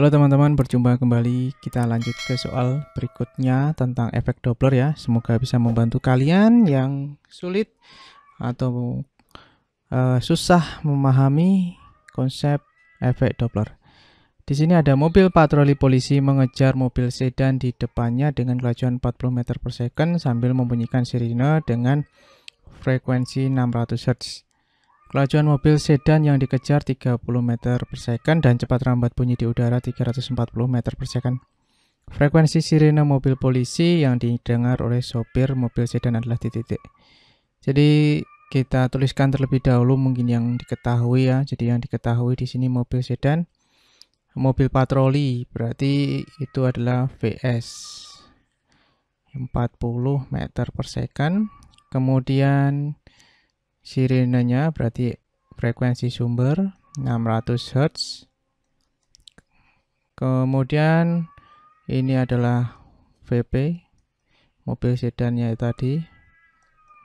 Halo teman-teman, berjumpa kembali. Kita lanjut ke soal berikutnya tentang efek Doppler ya. Semoga bisa membantu kalian yang sulit atau uh, susah memahami konsep efek Doppler. Di sini ada mobil patroli polisi mengejar mobil sedan di depannya dengan kelajuan 40 meter per second sambil membunyikan sirine dengan frekuensi 600 Hz. Kelajuan mobil sedan yang dikejar 30 meter per second dan cepat rambat bunyi di udara 340 meter per second. Frekuensi sirene mobil polisi yang didengar oleh sopir mobil sedan adalah titik-titik. Jadi kita tuliskan terlebih dahulu mungkin yang diketahui ya. Jadi yang diketahui di sini mobil sedan, mobil patroli berarti itu adalah VS 40 meter per second. Kemudian Sirinenya berarti frekuensi sumber 600 Hz. Kemudian ini adalah VP mobil sedannya tadi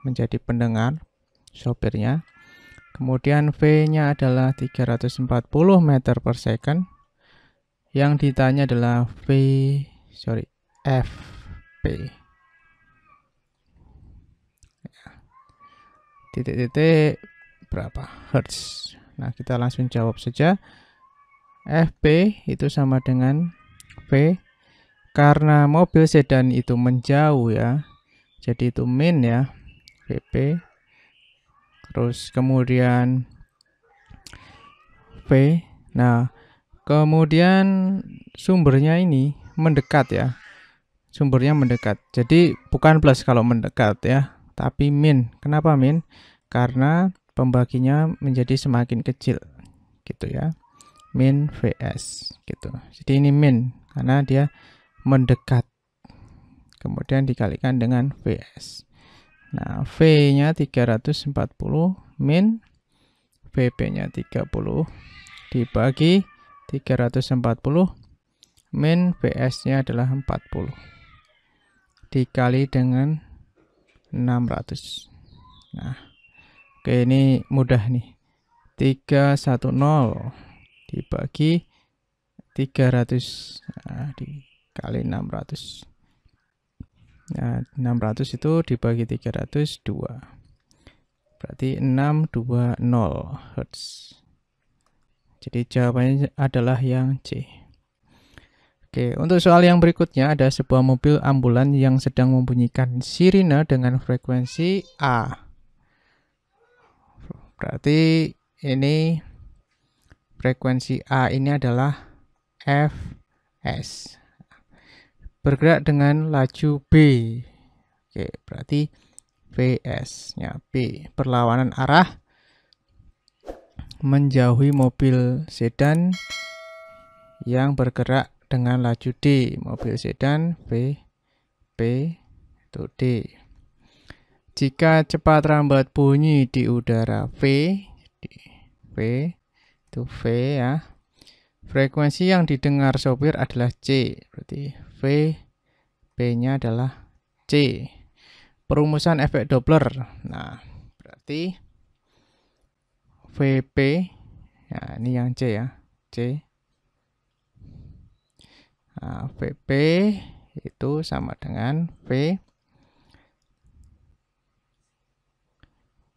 menjadi pendengar sopirnya. Kemudian V-nya adalah 340 meter per second. Yang ditanya adalah V, sorry, FP. titik-titik berapa hertz nah kita langsung jawab saja FP itu sama dengan V karena mobil sedan itu menjauh ya jadi itu min ya VP terus kemudian V nah kemudian sumbernya ini mendekat ya sumbernya mendekat jadi bukan plus kalau mendekat ya tapi min. Kenapa min? Karena pembaginya menjadi semakin kecil gitu ya. Min VS gitu. Jadi ini min karena dia mendekat. Kemudian dikalikan dengan VS. Nah, V-nya 340 min VP-nya 30 dibagi 340 min VS-nya adalah 40 dikali dengan 600 nah oke ini mudah nih 310 dibagi 300 nah, dikali 600 nah 600 itu dibagi 300 2 berarti 620 Hz jadi jawabannya adalah yang C Oke, untuk soal yang berikutnya ada sebuah mobil ambulan yang sedang membunyikan sirine dengan frekuensi A. Berarti ini frekuensi A ini adalah Fs. Bergerak dengan laju B. Oke, berarti Vs-nya B. Perlawanan arah menjauhi mobil sedan yang bergerak dengan laju D, mobil sedan V, P, itu D. Jika cepat rambat bunyi di udara V, V, itu V ya. Frekuensi yang didengar sopir adalah C, berarti V, P-nya adalah C. Perumusan efek Doppler. Nah, berarti VP, ya ini yang C ya, C Nah, VP itu sama dengan V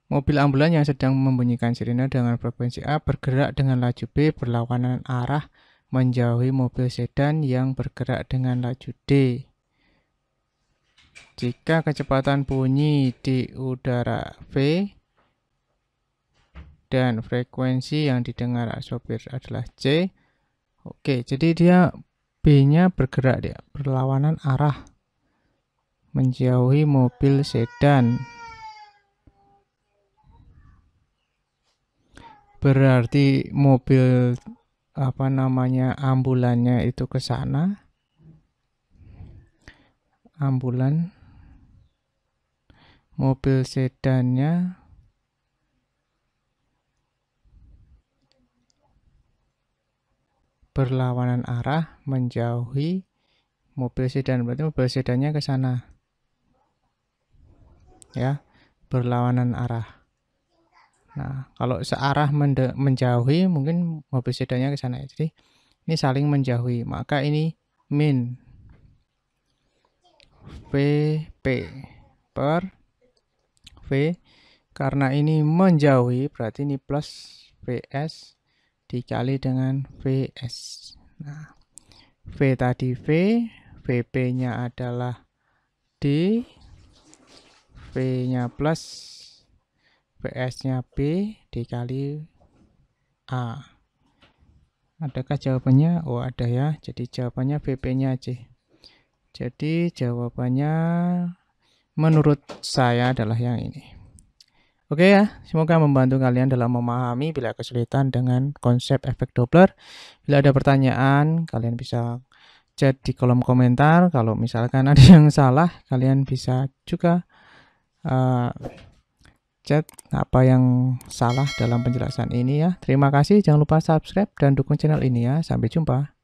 Mobil ambulan yang sedang membunyikan sirine dengan frekuensi A bergerak dengan laju B berlawanan arah menjauhi mobil sedan yang bergerak dengan laju D. Jika kecepatan bunyi di udara V dan frekuensi yang didengar sopir adalah C. Oke, jadi dia B-nya bergerak dia, berlawanan arah menjauhi mobil sedan. Berarti mobil apa namanya ambulannya itu ke sana. Ambulan mobil sedannya berlawanan arah menjauhi mobil sedan. Berarti mobil sedannya ke sana. Ya, berlawanan arah. Nah, kalau searah menjauhi mungkin mobil sedannya ke sana. Ya. Jadi ini saling menjauhi. Maka ini min VP per V karena ini menjauhi berarti ini plus VS dikali dengan VS. Nah, V tadi V, VP-nya adalah D, V-nya plus, VS-nya B dikali A. Adakah jawabannya? Oh ada ya, jadi jawabannya VP-nya C. Jadi jawabannya menurut saya adalah yang ini. Oke ya, semoga membantu kalian dalam memahami bila kesulitan dengan konsep efek Doppler. Bila ada pertanyaan, kalian bisa chat di kolom komentar. Kalau misalkan ada yang salah, kalian bisa juga uh, chat apa yang salah dalam penjelasan ini ya. Terima kasih, jangan lupa subscribe dan dukung channel ini ya. Sampai jumpa.